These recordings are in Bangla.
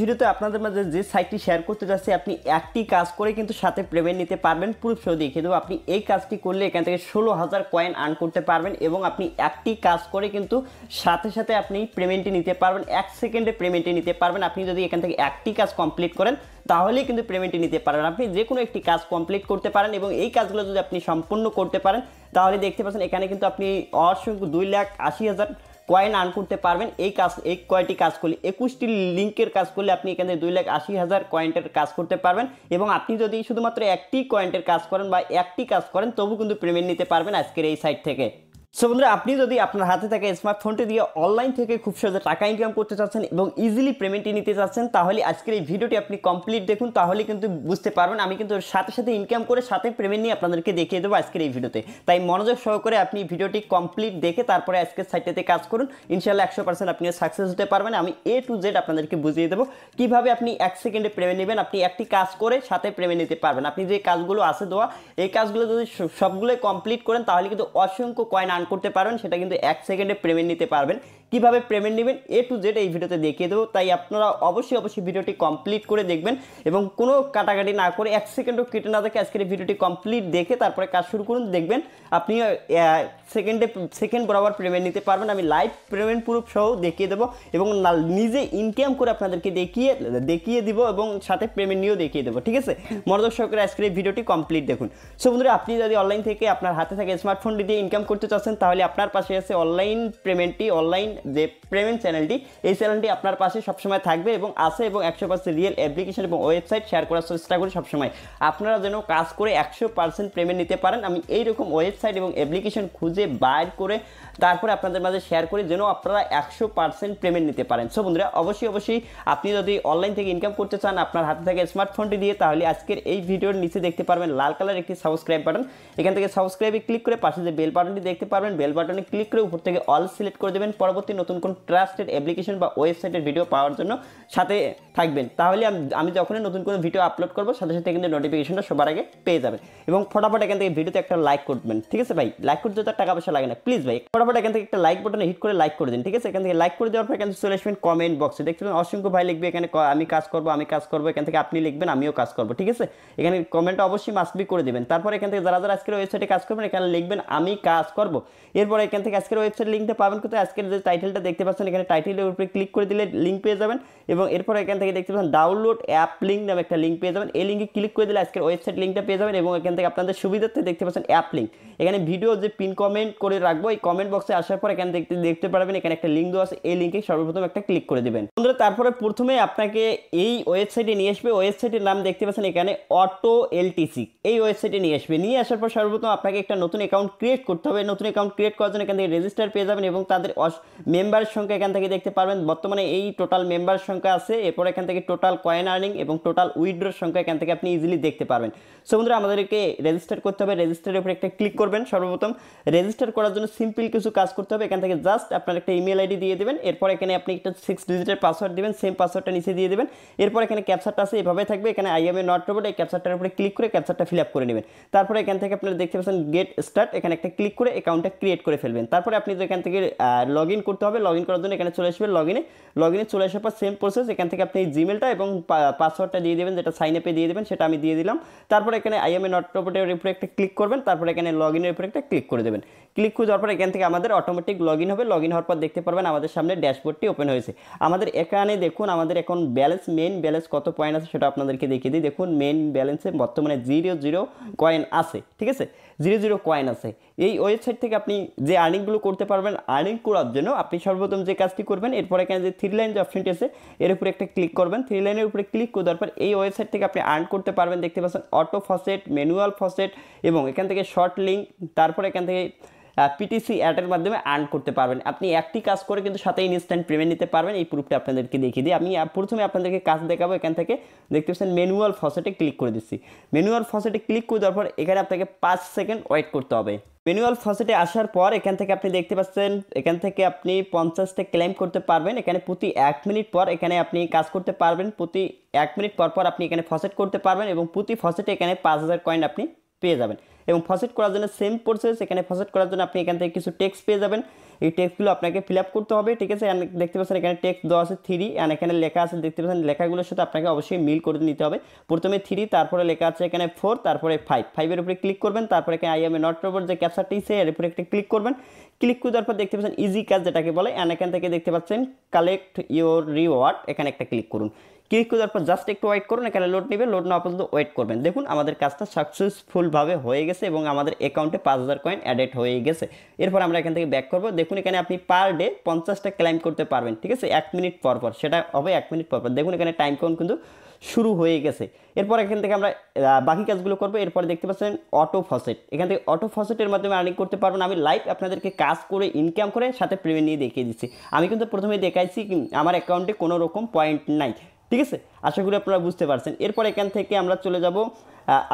ভিডিওতে আপনাদের মাঝে যে সাইটটি শেয়ার করতে যাচ্ছি আপনি একটি কাজ করে কিন্তু সাথে পেমেন্ট নিতে পারবেন প্রুফ সহ দিয়ে কিন্তু আপনি এই কাজটি করলে এখান থেকে ষোলো হাজার কয়েন আর্ন করতে পারবেন এবং আপনি একটি কাজ করে কিন্তু সাথে সাথে আপনি পেমেন্টটি নিতে পারবেন এক সেকেন্ডে পেমেন্টটি নিতে পারবেন আপনি যদি এখান থেকে একটি কাজ কমপ্লিট করেন তাহলেই কিন্তু পেমেন্টটি নিতে পারেন আপনি যে কোনো একটি কাজ কমপ্লিট করতে পারেন এবং এই কাজগুলো যদি আপনি সম্পূর্ণ করতে পারেন তাহলে দেখতে পাচ্ছেন এখানে কিন্তু আপনি অসংখ্য দুই লাখ আশি হাজার কয়েন আর্ন করতে পারবেন এই কাজ এই কয়টি কাজ করলে একুশটি লিঙ্কের কাজ করলে আপনি এখানে দুই লাখ আশি হাজার কয়েন্টের কাজ করতে পারবেন এবং আপনি যদি শুধুমাত্র একটি কয়েন্টের কাজ করেন বা একটি কাজ করেন তবু কিন্তু পেমেন্ট নিতে পারবেন আজকের এই সাইট থেকে সো বন্ধুরা আপনি যদি আপনার হাতে থাকা স্মার্টফোনটি দিয়ে অনলাইন থেকে খুব সহজে টাকা ইনকাম করতে চাচ্ছেন এবং ইজিলি পেমেন্টটি নিতে চাচ্ছেন তাহলে আজকের এই ভিডিওটি আপনি কমপ্লিট দেখুন তাহলে কিন্তু বুঝতে পারবেন আমি কিন্তু সাথে সাথে ইনকাম করে সাথে পেমেন্ট নিয়ে আপনাদেরকে দেখিয়ে দেবো আজকের এই ভিডিওতে তাই মনোযোগ সহকারে আপনি ভিডিওটি কমপ্লিট দেখে তারপরে আজকের সাইটটাতে কাজ করুন ইনশাল্লাহ একশো পার্সেন্ট আপনিও সাকসেস হতে পারবেন আমি এ টু জেড আপনাদেরকে বুঝিয়ে দেবো কীভাবে আপনি এক সেকেন্ডে পেমেন্ট নেবেন আপনি একটি কাজ করে সাথে পেমেন্ট নিতে পারবেন আপনি যে কাজগুলো আছে দেওয়া এই কাজগুলো যদি সবগুলোই কমপ্লিট করেন তাহলে কিন্তু অসংখ্য কয়েন আর্ন করতে পারেন সেটা কিন্তু এক সেকেন্ডে পেমেন্ট নিতে পারবেন কিভাবে পেমেন্ট নেবেন এ টু জেড এই ভিডিওতে দেখিয়ে দেবো তাই আপনারা অবশ্যই অবশ্যই ভিডিওটি কমপ্লিট করে দেখবেন এবং কোনো কাটাকাটি না করে এক সেকেন্ডও কেটে না দেখে আজকের ভিডিওটি কমপ্লিট দেখে তারপরে কাজ শুরু করুন দেখবেন আপনি সেকেন্ডে সেকেন্ড বরাবর পেমেন্ট নিতে পারবেন আমি লাইভ পেমেন্ট প্রুফ সহ দেখিয়ে দেবো এবং নিজে ইনকাম করে আপনাদেরকে দেখিয়ে দেখিয়ে দিব এবং সাথে পেমেন্ট নিয়েও দেখিয়ে দেবো ঠিক আছে মনোদর্শকের সহকারে আজকের এই ভিডিওটি কমপ্লিট দেখুন সো বন্ধুরা আপনি যদি অনলাইন থেকে আপনার হাতে থাকে স্মার্টফোনটি দিয়ে ইনকাম করতে চাচ্ছেন তাহলে আপনার পাশে আছে অনলাইন পেমেন্টটি অনলাইন যে পেমেন্ট চ্যানেলটি এই চ্যানেলটি আপনার পাশে সবসময় থাকবে এবং আছে এবং একশো পার্সেন্ট রিয়েল অ্যাপ্লিকেশন এবং ওয়েবসাইট শেয়ার করার চেষ্টা করি সবসময় আপনারা যেন কাজ করে একশো পার্সেন্ট পেমেন্ট নিতে পারেন আমি এইরকম ওয়েবসাইট এবং অ্যাপ্লিকেশন খুঁজে বাইর করে তারপরে আপনাদের মাঝে শেয়ার করি যেন আপনারা একশো পার্সেন্ট পেমেন্ট নিতে পারেন সো বন্ধুরা অবশ্যই অবশ্যই আপনি যদি অনলাইন থেকে ইনকাম করতে চান আপনার হাতে থাকে স্মার্টফোনটি দিয়ে তাহলে আজকের এই ভিডিওর নিচে দেখতে পারবেন লাল কালার একটি সাবস্ক্রাইব বাটন এখান থেকে সাবস্ক্রাইবে ক্লিক করে পাশে যে বেল বাটনটি দেখতে পারবেন বেল বাটনে ক্লিক করে উপর থেকে অল সিলেক্ট করে দেবেন পরবর্তী পরবর্তী নতুন কোন ট্রাস্টেড অ্যাপ্লিকেশন বা ওয়েবসাইটের ভিডিও পাওয়ার জন্য সাথে থাকবেন তাহলে আমি যখনই নতুন কোনো ভিডিও আপলোড করবো সাথে সাথে কিন্তু নোটিফিকেশনটা সবার আগে পেয়ে যাবেন এবং ফটাফট এখান থেকে ভিডিওতে একটা লাইক করবেন ঠিক আছে ভাই লাইক করতে তো টাকা পয়সা লাগে না প্লিজ ভাই ফটাফট এখান থেকে একটা লাইক বটনে হিট করে লাইক করে দিন ঠিক আছে এখান থেকে লাইক করে দেওয়ার পর এখান থেকে চলে আসবেন কমেন্ট বক্সে দেখছিলেন অসংখ্য ভাই লিখবে এখানে আমি কাজ করবো আমি কাজ করবো এখান থেকে আপনি লিখবেন আমিও কাজ করবো ঠিক আছে এখানে কমেন্ট অবশ্যই মাস্ট বি করে দেবেন তারপর এখান থেকে যারা যারা আজকের ওয়েবসাইটে কাজ করবেন এখানে লিখবেন আমি কাজ করবো এরপর এখান থেকে আজকের ওয়েবসাইট লিঙ্কটা পাবেন কোথায় আজকের যে টাইটেলটা দেখতে পাচ্ছেন এখানে টাইটেলের উপরে ক্লিক করে দিলে লিঙ্ক পেয়ে যাবেন এবং এরপর এখান থেকে দেখতে পাচ্ছেন ডাউনলোড অ্যাপ লিঙ্ক নামে একটা লিঙ্ক পেয়ে যাবেন এই লিঙ্কে ক্লিক করে দিলে আজকের ওয়েবসাইট লিঙ্কটা পেয়ে যাবেন এবং এখান থেকে আপনাদের সুবিধার্থে দেখতে পাচ্ছেন অ্যাপ লিঙ্ক এখানে ভিডিও যে পিন কমেন্ট করে রাখবো এই কমেন্ট বক্সে আসার পর এখানে দেখতে দেখতে পারবেন এখানে একটা লিঙ্ক দেওয়া আছে এই লিঙ্কে সর্বপ্রথম একটা ক্লিক করে দেবেন বন্ধুরা তারপরে প্রথমে আপনাকে এই ওয়েবসাইটে নিয়ে আসবে ওয়েবসাইটের নাম দেখতে পাচ্ছেন এখানে অটো এলটিসি এই ওয়েবসাইটে নিয়ে আসবে নিয়ে আসার পর সর্বপ্রথম আপনাকে একটা নতুন অ্যাকাউন্ট ক্রিয়েট করতে হবে নতুন অ্যাকাউন্ট ক্রিয়েট করার জন্য এখান থেকে রেজিস্টার পেয়ে যাবেন এবং তাদের মেম্বার সংখ্যা এখান থেকে দেখতে পারবেন বর্তমানে এই টোটাল মেম্বার সংখ্যা আছে এরপর এখান থেকে টোটাল কয়েন আর্নিং এবং টোটাল উইড্রোর সংখ্যা এখান থেকে আপনি ইজিলি দেখতে পারবেন সো বন্ধুরা আমাদেরকে রেজিস্টার করতে হবে রেজিস্টারের উপরে একটা ক্লিক করবেন সর্বপ্রথম রেজিস্টার করার জন্য সিম্পল কিছু কাজ করতে হবে এখান থেকে জাস্ট আপনার একটা ইমেল আইডি দিয়ে দেবেন এরপর এখানে আপনি একটা সিক্স ডিজিটের পাসওয়ার্ড দেবেন সেম পাসওয়ার্ডটা নিচে দিয়ে দেবেন এরপর এখানে ক্যাপচারটা আছে এভাবে থাকবে এখানে I am a not robot এই ক্যাপচারটার উপরে ক্লিক করে ক্যাপচারটা ফিল আপ করে নেবেন তারপরে এখান থেকে আপনারা দেখতে পাচ্ছেন গেট স্টার্ট এখানে একটা ক্লিক করে অ্যাকাউন্টটা ক্রিয়েট করে ফেলবেন তারপরে আপনি এখান থেকে লগ ইন করতে করতে হবে লগ ইন করার জন্য এখানে চলে আসবে লগ ইনে লগ ইনে চলে আসার পর সেম প্রসেস এখান থেকে আপনি জিমেলটা এবং পাসওয়ার্ডটা দিয়ে দেবেন যেটা সাইন আপে দিয়ে দেবেন সেটা আমি দিয়ে দিলাম তারপরে এখানে আই এম এ নট রোবটের উপরে একটা ক্লিক করবেন তারপরে এখানে লগ ইনের উপরে একটা ক্লিক করে দেবেন ক্লিক করে যাওয়ার পর এখান থেকে আমাদের অটোমেটিক লগ হবে লগ হওয়ার পর দেখতে পারবেন আমাদের সামনে ড্যাশবোর্ডটি ওপেন হয়েছে আমাদের এখানে দেখুন আমাদের এখন ব্যালেন্স মেন ব্যালেন্স কত পয়েন্ট আছে সেটা আপনাদেরকে দেখিয়ে দিই দেখুন মেন ব্যালেন্সে বর্তমানে জিরো জিরো কয়েন আছে ঠিক আছে জিরো জিরো কয়েন আছে এই ওয়েবসাইট থেকে আপনি যে আর্নিংগুলো করতে পারবেন আর্নিং করার জন্য আপনি সর্বপ্রথম যে কাজটি করবেন এরপর এখানে যে থ্রি লাইন যে অপশনটি আছে এর উপরে একটা ক্লিক করবেন থ্রি লাইনের উপরে ক্লিক করে দেওয়ার পর এই ওয়েবসাইট থেকে আপনি আর্ন করতে পারবেন দেখতে পাচ্ছেন অটো ফসেট ম্যানুয়াল ফসেট এবং এখান থেকে শর্ট লিঙ্ক তারপর এখান থেকে পিটিসি অ্যাডের মাধ্যমে আর্ন করতে পারবেন আপনি একটি কাজ করে কিন্তু সাথে ইনস্ট্যান্ট পেমেন্ট নিতে পারবেন এই প্রুফটা আপনাদেরকে দেখিয়ে দিই আমি প্রথমে আপনাদেরকে কাজ দেখাবো এখান থেকে দেখতে পাচ্ছেন ম্যানুয়াল ফসেটে ক্লিক করে দিচ্ছি ম্যানুয়াল ফসেটে ক্লিক করে দেওয়ার পর এখানে আপনাকে পাঁচ সেকেন্ড ওয়েট করতে হবে ম্যানুয়াল ফসেটে আসার পর এখান থেকে আপনি দেখতে পাচ্ছেন এখান থেকে আপনি পঞ্চাশটা ক্লেম করতে পারবেন এখানে প্রতি এক মিনিট পর এখানে আপনি কাজ করতে পারবেন প্রতি এক মিনিট পর পর আপনি এখানে ফসেট করতে পারবেন এবং প্রতি ফসেটে এখানে পাঁচ হাজার কয়েন আপনি পেয়ে যাবেন এবং ফসেট করার জন্য সেম প্রসেস এখানে ফসেট করার জন্য আপনি এখান থেকে কিছু টেক্সট পেয়ে যাবেন এই টেক্সটগুলো আপনাকে ফিল আপ করতে হবে ঠিক আছে অ্যান্ড দেখতে পাচ্ছেন এখানে টেক্সট দেওয়া আছে থ্রি অ্যান্ড এখানে লেখা আছে দেখতে পাচ্ছেন লেখাগুলোর সাথে আপনাকে অবশ্যই মিল করে নিতে হবে প্রথমে থ্রি তারপরে লেখা আছে এখানে ফোর তারপরে ফাইভ ফাইভের উপরে ক্লিক করবেন তারপরে এখানে I am a not robot যে ক্যাপচারটি সে এর উপরে একটা ক্লিক করবেন ক্লিক করে তারপর দেখতে পাচ্ছেন ইজি ক্যাশ যেটাকে বলে অ্যান্ড এখান থেকে দেখতে পাচ্ছেন কালেক্ট ইউর রিওয়ার্ড এখানে একটা ক্লিক করুন ক্লিক করার পর জাস্ট একটু ওয়েট করুন এখানে লোড নেবে লোড নেওয়া পর্যন্ত ওয়েট করবেন দেখুন আমাদের কাজটা সাকসেসফুলভাবে হয়ে গেছে এবং আমাদের অ্যাকাউন্টে পাঁচ হাজার কয়েন অ্যাডেড হয়ে গেছে এরপর আমরা এখান থেকে ব্যাক করব দেখুন এখানে আপনি পার ডে পঞ্চাশটা ক্লাইম করতে পারবেন ঠিক আছে এক মিনিট পর পর সেটা হবে এক মিনিট পর পর দেখুন এখানে টাইম কাউন্ট কিন্তু শুরু হয়ে গেছে এরপর এখান থেকে আমরা বাকি কাজগুলো করবো এরপর দেখতে পাচ্ছেন অটো ফসেট এখান থেকে অটো ফসেটের মাধ্যমে আর্নিং করতে পারবেন আমি লাইভ আপনাদেরকে কাজ করে ইনকাম করে সাথে প্রিমিয়াম নিয়ে দেখিয়ে দিচ্ছি আমি কিন্তু প্রথমে দেখাইছি আমার অ্যাকাউন্টে কোনো রকম পয়েন্ট নাই ঠিক আছে আশা করি আপনারা বুঝতে পারছেন এরপর এখান থেকে আমরা চলে যাব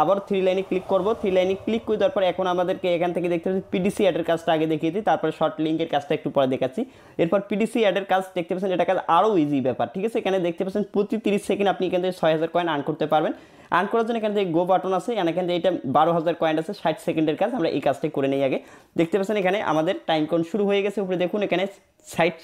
আবার থ্রি লাইনে ক্লিক করব থ্রি লাইনে ক্লিক করে তারপর এখন আমাদেরকে এখান থেকে দেখতে পাচ্ছি পিডিসি অ্যাডের কাজটা আগে দেখিয়ে দিই তারপর শর্ট লিঙ্কের কাজটা একটু পরে দেখাচ্ছি এরপর পিডিসি অ্যাডের কাজ দেখতে পাচ্ছেন এটা কাজ আরও ইজি ব্যাপার ঠিক আছে এখানে দেখতে পাচ্ছেন প্রতি তিরিশ সেকেন্ড আপনি এখান থেকে ছয় কয়েন আর্ন করতে পারবেন আর্ন করার জন্য এখানে যে গো বাটন আছে এখানে এটা বারো হাজার কয়েন আছে ষাট সেকেন্ডের কাজ আমরা এই কাজটা করে নিই আগে দেখতে পাচ্ছেন এখানে আমাদের টাইম কাউন্ট শুরু হয়ে গেছে উপরে দেখুন এখানে ষাট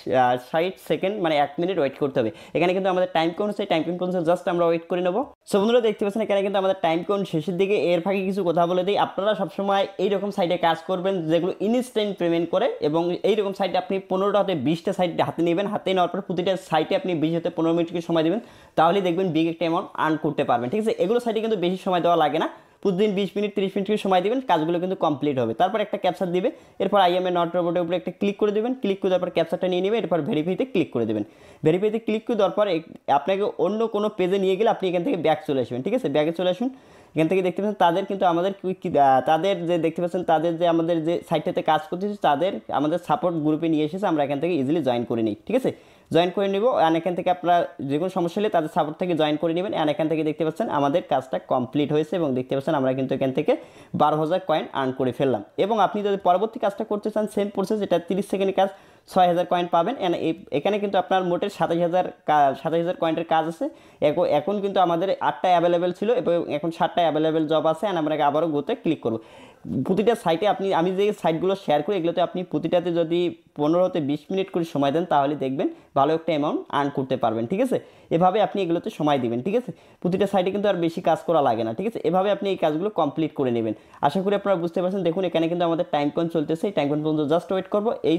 ষাট সেকেন্ড মানে এক মিনিট ওয়েট করতে হবে এখানে কিন্তু আমাদের টাইম কাউন্ট হচ্ছে টাইম কাউন্ট জাস্ট আমরা ওয়েট করে নেবো সো বন্ধুরা দেখতে পাচ্ছেন এখানে কিন্তু আমাদের টাইম কাউন্ট এখন শেষের দিকে এর ফাঁকে কিছু কথা বলে দিই আপনারা সবসময় এইরকম সাইটে কাজ করবেন যেগুলো ইনস্ট্যান্ট পেমেন্ট করে এবং এইরকম সাইটে আপনি পনেরোটা হতে বিশটা সাইট হাতে নেবেন হাতে নেওয়ার পর প্রতিটা সাইটে আপনি বিশ হতে পনেরো মিনিটকে সময় দেবেন তাহলেই দেখবেন বিগ একটা অ্যামাউন্ট আর্ন করতে পারবেন ঠিক আছে এগুলো সাইটে কিন্তু বেশি সময় দেওয়া লাগে না প্রতিদিন বিশ মিনিট তিরিশ মিনিট সময় দেবেন কাজগুলো কিন্তু কমপ্লিট হবে তারপর একটা ক্যাপচার দিবে এরপর আইএমএ নট রোবটের উপরে একটা ক্লিক করে দেবেন ক্লিক করে দেওয়ার পর ক্যাপচারটা নিয়ে নেবে এরপর ভেরিফাইতে ক্লিক করে দেবেন ভেরিফাইতে ক্লিক করে দেওয়ার পর আপনাকে অন্য কোনো পেজে নিয়ে গেলে আপনি এখান থেকে ব্যাক চলে আসবেন ঠিক আছে ব্যাকে চলে আসুন এখান থেকে দেখতে পাচ্ছেন তাদের কিন্তু আমাদের তাদের যে দেখতে পাচ্ছেন তাদের যে আমাদের যে সাইটটাতে কাজ করতেছে তাদের আমাদের সাপোর্ট গ্রুপে নিয়ে এসেছে আমরা এখান থেকে ইজিলি জয়েন করে নিই ঠিক আছে জয়েন করে নিব অ্যান এখান থেকে আপনারা যে কোনো সমস্যা হলে তাদের সাপোর্ট থেকে জয়েন করে নেবেন অ্যান এখান থেকে দেখতে পাচ্ছেন আমাদের কাজটা কমপ্লিট হয়েছে এবং দেখতে পাচ্ছেন আমরা কিন্তু এখান থেকে বারো হাজার কয়েন আর্ন করে ফেললাম এবং আপনি যদি পরবর্তী কাজটা করতে চান সেম প্রসেস এটা তিরিশ সেকেন্ডের কাজ ছয় হাজার কয়েন পাবেন এখানে কিন্তু আপনার মোটের সাতাশ হাজার সাতাশ হাজার কয়েনের কাজ আছে এখন কিন্তু আমাদের আটটায় অ্যাভেলেবেল ছিল এবং এখন সাতটায় অ্যাভেলেবেল জব আছে অ্যান্ড আমরা আবারও গোতে ক্লিক করবো প্রতিটা সাইটে আপনি আমি যে সাইটগুলো শেয়ার করি এগুলোতে আপনি প্রতিটাতে যদি পনেরোতে বিশ মিনিট করে সময় দেন তাহলে দেখবেন ভালো একটা অ্যামাউন্ট আর্ন করতে পারবেন ঠিক আছে এভাবে আপনি এগুলোতে সময় দিবেন ঠিক আছে প্রতিটা সাইটে কিন্তু আর বেশি কাজ করা লাগে না ঠিক আছে এভাবে আপনি এই কাজগুলো কমপ্লিট করে নেবেন আশা করি আপনারা বুঝতে পারছেন দেখুন এখানে কিন্তু আমাদের টাইম কন চলতেছে এই টাইম কন পর্যন্ত জাস্ট ওয়েট করবো এই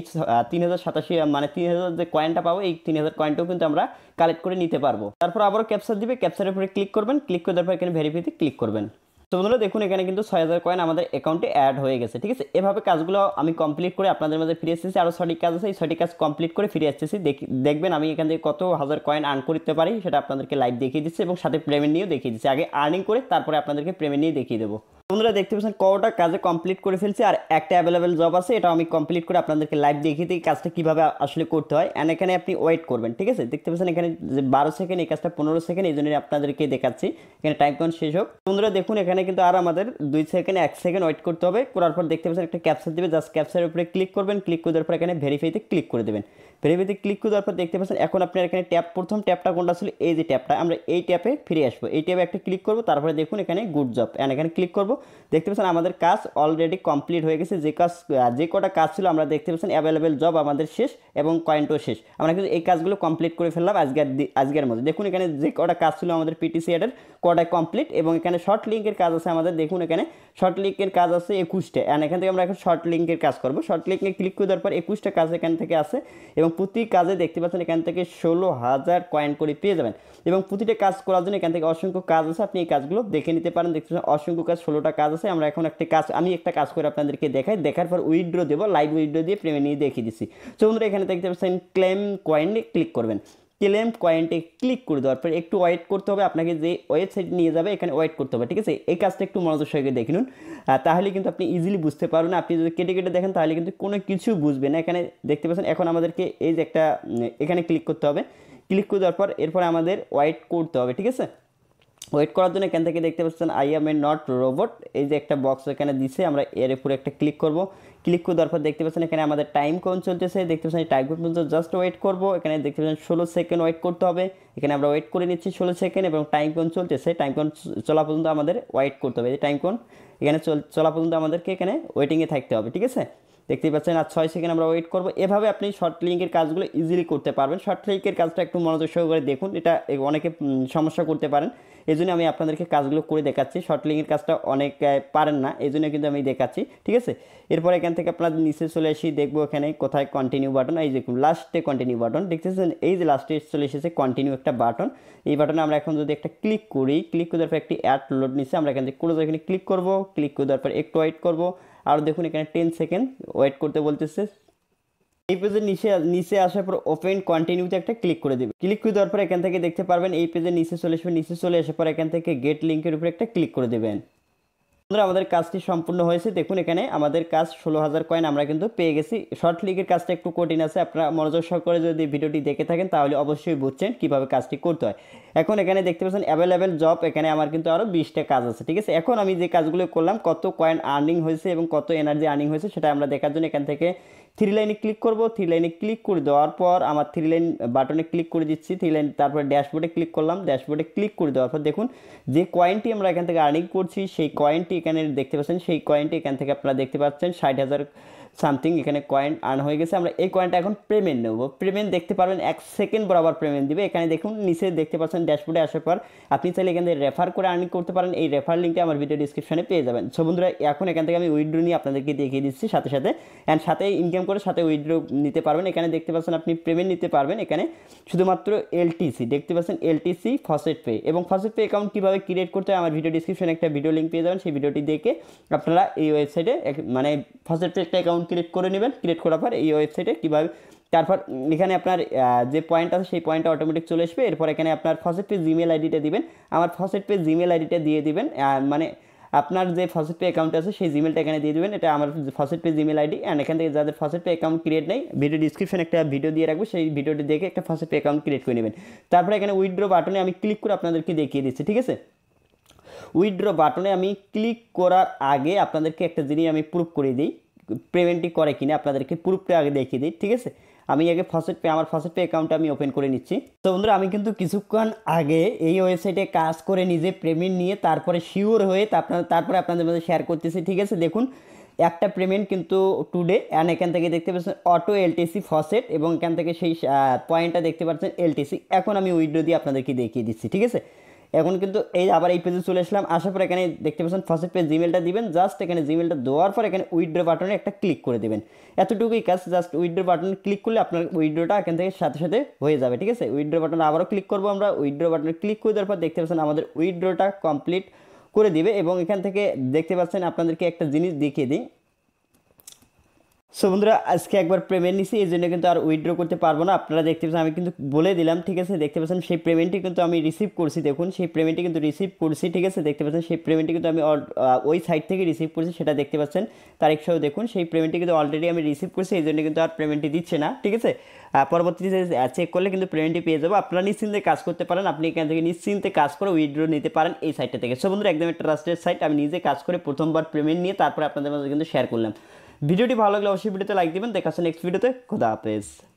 তিন হাজার সাতাশি মানে তিন হাজার যে কয়েনটা পাবো এই তিন হাজার কয়েনটাও কিন্তু আমরা কালেক্ট করে নিতে পারবো তারপর আবারও ক্যাপচার দিবে ক্যাপচারের উপরে ক্লিক করবেন ক্লিক করে তারপর এখানে ভেরিফাইতে ক্লিক করবেন তো বন্ধুরা দেখুন এখানে কিন্তু ছয় হাজার কয়েন আমাদের অ্যাকাউন্টে অ্যাড হয়ে গেছে ঠিক আছে এভাবে কাজগুলো আমি কমপ্লিট করে আপনাদের মাঝে ফিরে এসেছি আরও ছয়টি কাজ আছে এই ছয়টি কাজ কমপ্লিট করে ফিরে এসেছি দেখবেন আমি এখান থেকে কত হাজার কয়েন আর্ন করতে পারি সেটা আপনাদেরকে লাইভ দেখিয়ে দিচ্ছি এবং সাথে পেমেন্ট নিয়েও দেখিয়ে দিচ্ছি আগে আর্নিং করে তারপরে আপনাদেরকে পেমেন্ট নিয়ে দেখিয়ে দেবো বন্ধুরা দেখতে পাচ্ছেন কটা কাজে কমপ্লিট করে ফেলছি আর একটা অ্যাভেলেবেল জব আছে এটা আমি কমপ্লিট করে আপনাদেরকে লাইভ দেখিয়ে দিই কাজটা কীভাবে আসলে করতে হয় অ্যান্ড এখানে আপনি ওয়েট করবেন ঠিক আছে দেখতে পাচ্ছেন এখানে যে বারো সেকেন্ড এই কাজটা পনেরো সেকেন্ড এই জন্য আপনাদেরকে দেখাচ্ছি এখানে টাইম কাউন্ট শেষ হোক বন্ধুরা দেখুন এখানে কিন্তু আর আমাদের দুই সেকেন্ড এক সেকেন্ড ওয়েট করতে হবে করার পর দেখতে পাচ্ছেন একটা ক্যাপচার দেবে জাস্ট ক্যাপচারের উপরে ক্লিক করবেন ক্লিক করে দেওয়ার পর এখানে ভেরিফাইতে ক্লিক করে দেবেন ভেরিফাইতে ক্লিক করে দেওয়ার পর দেখতে পাচ্ছেন এখন আপনার এখানে ট্যাপ প্রথম ট্যাপটা কোনটা আসলে এই যে ট্যাপটা আমরা এই ট্যাপে ফিরে আসবো এই ট্যাপে একটা ক্লিক করবো তারপরে দেখুন এখানে গুড জব অ্যান্ড এখানে ক্লিক করবো দেখতে পাচ্ছেন আমাদের কাজ অলরেডি কমপ্লিট হয়ে গেছে যে কাজ যে কটা কাজ ছিল আমরা দেখতে পাচ্ছেন অ্যাভেলেবেল জব আমাদের শেষ এবং কয়েন্টও শেষ আমরা কিন্তু এই কাজগুলো কমপ্লিট করে ফেললাম আজকের আজকের মধ্যে দেখুন এখানে যে কটা কাজ ছিল আমাদের পিটিসি এডের কটা কমপ্লিট এবং এখানে শর্ট লিঙ্কের কাজ আছে আমাদের দেখুন এখানে শর্ট লিঙ্কের কাজ আছে একুশটা অ্যান্ড এখান থেকে আমরা এখন শর্ট লিঙ্কের কাজ করব শর্ট লিঙ্কে ক্লিক করে দেওয়ার পর একুশটা কাজ এখান থেকে আছে এবং প্রতি কাজে দেখতে পাচ্ছেন এখান থেকে ষোলো হাজার কয়েন করে পেয়ে যাবেন এবং প্রতিটা কাজ করার জন্য এখান থেকে অসংখ্য কাজ আছে আপনি এই কাজগুলো দেখে নিতে পারেন দেখতে পাচ্ছেন অসংখ্য কাজ ষোলো ষোলোটা কাজ আছে আমরা এখন একটা কাজ আমি একটা কাজ করে আপনাদেরকে দেখাই দেখার পর উইড্রো দেবো লাইভ উইড্রো দিয়ে প্রেমে নিয়ে দেখিয়ে দিচ্ছি তো বন্ধুরা এখানে দেখতে পাচ্ছেন ক্লেম কয়েনে ক্লিক করবেন ক্লেম কয়েন্টে ক্লিক করে দেওয়ার পর একটু ওয়েট করতে হবে আপনাকে যে ওয়েবসাইট নিয়ে যাবে এখানে ওয়েট করতে হবে ঠিক আছে এই কাজটা একটু মনোযোগ সহকারে দেখে নিন তাহলে কিন্তু আপনি ইজিলি বুঝতে পারবেন আপনি যদি কেটে কেটে দেখেন তাহলে কিন্তু কোনো কিছু বুঝবে না এখানে দেখতে পাচ্ছেন এখন আমাদেরকে এই যে একটা এখানে ক্লিক করতে হবে ক্লিক করে দেওয়ার পর এরপর আমাদের ওয়েট করতে হবে ঠিক আছে ওয়েট করার জন্য এখান থেকে দেখতে পাচ্ছেন I am a not robot এই যে একটা বক্স এখানে দিছে আমরা এর উপরে একটা ক্লিক করব ক্লিক করে দেওয়ার পর দেখতে পাচ্ছেন এখানে আমাদের টাইম কোন চলতেছে দেখতে পাচ্ছেন টাইম কোন পর্যন্ত জাস্ট ওয়েট করব এখানে দেখতে পাচ্ছেন ষোলো সেকেন্ড ওয়েট করতে হবে এখানে আমরা ওয়েট করে নিচ্ছি ষোলো সেকেন্ড এবং টাইম কোন চলতেছে টাইম কোন চলা পর্যন্ত আমাদের ওয়েট করতে হবে এই টাইম কোন এখানে চলা পর্যন্ত আমাদেরকে এখানে ওয়েটিংয়ে থাকতে হবে ঠিক আছে দেখতেই পাচ্ছেন আর ছয় সেকেন্ড আমরা ওয়েট করবো এভাবে আপনি শর্ট লিঙ্কের কাজগুলো ইজিলি করতে পারবেন শর্ট লিঙ্কের কাজটা একটু মনোযোগ সহকারে দেখুন এটা অনেকে সমস্যা করতে পারেন এই জন্য আমি আপনাদেরকে কাজগুলো করে দেখাচ্ছি শর্ট লিঙ্কের কাজটা অনেক পারেন না এই জন্য কিন্তু আমি দেখাচ্ছি ঠিক আছে এরপর এখান থেকে আপনার নিচে চলে আসি দেখবো এখানে কোথায় কন্টিনিউ বাটন এই দেখুন লাস্টে কন্টিনিউ বাটন দেখতেছেন এই যে লাস্টে চলে এসেছে কন্টিনিউ একটা বাটন এই বাটনে আমরা এখন যদি একটা ক্লিক করি ক্লিক করার পর একটি অ্যাড লোড নিচ্ছে আমরা এখান থেকে কোনো জায়গায় ক্লিক করবো ক্লিক করার পর একটু ওয়েট করবো আর দেখুন এখানে টেন সেকেন্ড ওয়েট করতে বলতেছে এই পেজের নিচে নিচে আসার পর ওপেন কন্টিনিউতে একটা ক্লিক করে দেবে ক্লিক করে দেওয়ার পর এখান থেকে দেখতে পারবেন এই পেজের নিচে চলে আসবে নিচে চলে আসার পর এখান থেকে গেট লিঙ্কের উপরে একটা ক্লিক করে দেবেন বন্ধুরা আমাদের কাজটি সম্পূর্ণ হয়েছে দেখুন এখানে আমাদের কাজ ষোলো হাজার কয়েন আমরা কিন্তু পেয়ে গেছি শর্ট লিগের কাজটা একটু কঠিন আছে আপনারা মনোযোগ সহকারে যদি ভিডিওটি দেখে থাকেন তাহলে অবশ্যই বুঝছেন কিভাবে কাজটি করতে হয় এখন এখানে দেখতে পাচ্ছেন অ্যাভেলেবেল জব এখানে আমার কিন্তু আরও বিশটা কাজ আছে ঠিক আছে এখন আমি যে কাজগুলো করলাম কত কয়েন আর্নিং হয়েছে এবং কত এনার্জি আর্নিং হয়েছে সেটা আমরা দেখার জন্য এখান থেকে থ্রি লাইনে ক্লিক করব থ্রি লাইনে ক্লিক করে দেওয়ার পর আমার থ্রি লাইন বাটনে ক্লিক করে দিচ্ছি থ্রি লাইন তারপরে ড্যাশবোর্ডে ক্লিক করলাম ড্যাশবোর্ডে ক্লিক করে দেওয়ার পর দেখুন যে কয়েনটি আমরা এখান থেকে আর্নিং করছি সেই কয়েনটি এখানে দেখতে পাচ্ছেন সেই কয়েনটি এখান থেকে আপনারা দেখতে পাচ্ছেন ষাট হাজার সামথিং এখানে কয়েন আর্ন হয়ে গেছে আমরা এই কয়েনটা এখন পেমেন্ট নেব পেমেন্ট দেখতে পারবেন এক সেকেন্ড বরাবর পেমেন্ট দিবে এখানে দেখুন নিচে দেখতে পাচ্ছেন ড্যাশবোর্ডে আসার পর আপনি চাইলে এখান থেকে রেফার করে আর্নিং করতে পারেন এই রেফার লিঙ্কটা আমার ভিডিও ডিসক্রিপশনে পেয়ে যাবেন সো বন্ধুরা এখন এখান থেকে আমি উইড্রো নিয়ে আপনাদেরকে দেখিয়ে দিচ্ছি সাথে সাথে অ্যান্ড সাথে ইনকাম করে সাথে উইড্রো নিতে পারবেন এখানে দেখতে পাচ্ছেন আপনি পেমেন্ট নিতে পারবেন এখানে শুধুমাত্র এলটিসি দেখতে পাচ্ছেন এলটিসি ফসেট পে এবং ফসেট পে অ্যাকাউন্ট কীভাবে ক্রিয়েট করতে হয় আমার ভিডিও ডিসক্রিপশনে একটা ভিডিও লিঙ্ক পেয়ে যাবেন সেই ভিডিওটি দেখে আপনারা এই ওয়েবসাইটে মানে ফসেট পে একটা অ্যাকাউন্ট অ্যাকাউন্ট ক্রিয়েট করে নেবেন ক্রিয়েট করার পর এই ওয়েবসাইটে কীভাবে তারপর এখানে আপনার যে পয়েন্ট আছে সেই পয়েন্টটা অটোমেটিক চলে আসবে এরপর এখানে আপনার ফার্স্ট পেজ জিমেল আইডিটা দিবেন আমার ফার্স্ট পেজ জিমেল আইডিটা দিয়ে দিবেন মানে আপনার যে ফার্স্ট পে অ্যাকাউন্ট আছে সেই জিমেলটা এখানে দিয়ে দেবেন এটা আমার first pay Gmail ID and এখান থেকে যাদের ফার্স্ট পে অ্যাকাউন্ট ক্রিয়েট নেই ভিডিও ডিসক্রিপশন একটা ভিডিও দিয়ে রাখবো সেই ভিডিওটি দেখে একটা ফার্স্ট পে অ্যাকাউন্ট ক্রিয়েট করে নেবেন তারপরে এখানে উইথড্র বাটনে আমি ক্লিক করে আপনাদেরকে দেখিয়ে দিচ্ছি ঠিক আছে উইথড্র বাটনে আমি ক্লিক করার আগে আপনাদেরকে একটা জিনিস আমি প্রুভ করে দিই পেমেন্টটি করে কিনা আপনাদেরকে প্রুফটা আগে দেখিয়ে দিই ঠিক আছে আমি আগে ফসেট পে আমার ফসেট পে অ্যাকাউন্টটা আমি ওপেন করে নিচ্ছি তো বন্ধুরা আমি কিন্তু কিছুক্ষণ আগে এই ওয়েবসাইটে কাজ করে নিজে পেমেন্ট নিয়ে তারপরে শিওর হয়ে আপনার তারপরে আপনাদের মধ্যে শেয়ার করতেছি ঠিক আছে দেখুন একটা পেমেন্ট কিন্তু টুডে অ্যান্ড এখান থেকে দেখতে পাচ্ছেন অটো এলটিসি ফসেট এবং এখান থেকে সেই পয়েন্টটা দেখতে পাচ্ছেন এলটিসি এখন আমি উইড্রো দিয়ে আপনাদেরকে দেখিয়ে দিচ্ছি ঠিক আছে এখন কিন্তু এই আবার এই পেজে চলে আসলাম আসার পর এখানে দেখতে পাচ্ছেন ফার্স্ট পেজ জিমেলটা দিবেন জাস্ট এখানে জিমেলটা দেওয়ার পর এখানে উইড্রো বাটনে একটা ক্লিক করে দেবেন এতটুকুই কাজ জাস্ট উইড্রো বাটনে ক্লিক করলে আপনার উইড্রোটা এখান থেকে সাথে সাথে হয়ে যাবে ঠিক আছে উইড্রো বাটনে আবারও ক্লিক করবো আমরা উইড্রো বাটনে ক্লিক করে দেওয়ার পর দেখতে পাচ্ছেন আমাদের উইড্রোটা কমপ্লিট করে দিবে এবং এখান থেকে দেখতে পাচ্ছেন আপনাদেরকে একটা জিনিস দেখিয়ে দিই সো বন্ধুরা আজকে একবার পেমেন্ট নিছি এই জন্য কিন্তু আর উইথড্র করতে পারবো না আপনারা দেখতে পাচ্ছেন আমি কিন্তু বলে দিলাম ঠিক আছে দেখতে পাচ্ছেন সেই পেমেন্টটি কিন্তু আমি রিসিভ করছি দেখুন সেই পেমেন্টটি কিন্তু রিসিভ করছি ঠিক আছে দেখতে পাচ্ছেন সেই পেমেন্টটি কিন্তু আমি ওই সাইট থেকে রিসিভ করছি সেটা দেখতে পাচ্ছেন তারিখ সহ দেখুন সেই পেমেন্টটি কিন্তু অলরেডি আমি রিসিভ করছি এই জন্য কিন্তু আর পেমেন্টটি দিচ্ছে না ঠিক আছে পরবর্তীতে চেক করলে কিন্তু পেমেন্টটি পেয়ে যাবো আপনারা নিশ্চিন্তে কাজ করতে পারেন আপনি এখান থেকে নিশ্চিন্তে কাজ করে উইথড্র নিতে পারেন এই সাইটটা থেকে সো বন্ধুরা একদম ট্রাস্টেড সাইট আমি নিজে কাজ করে প্রথমবার পেমেন্ট নিয়ে তারপরে আপনাদের মধ্যে কিন্তু শেয়ার করলাম ভিডিওটি ভালো লাগলে অবশ্যই ভিডিওতে লাইক দিবেন দেখাচ্ছে নেক্সট ভিডিওতে খোদা হাফেজ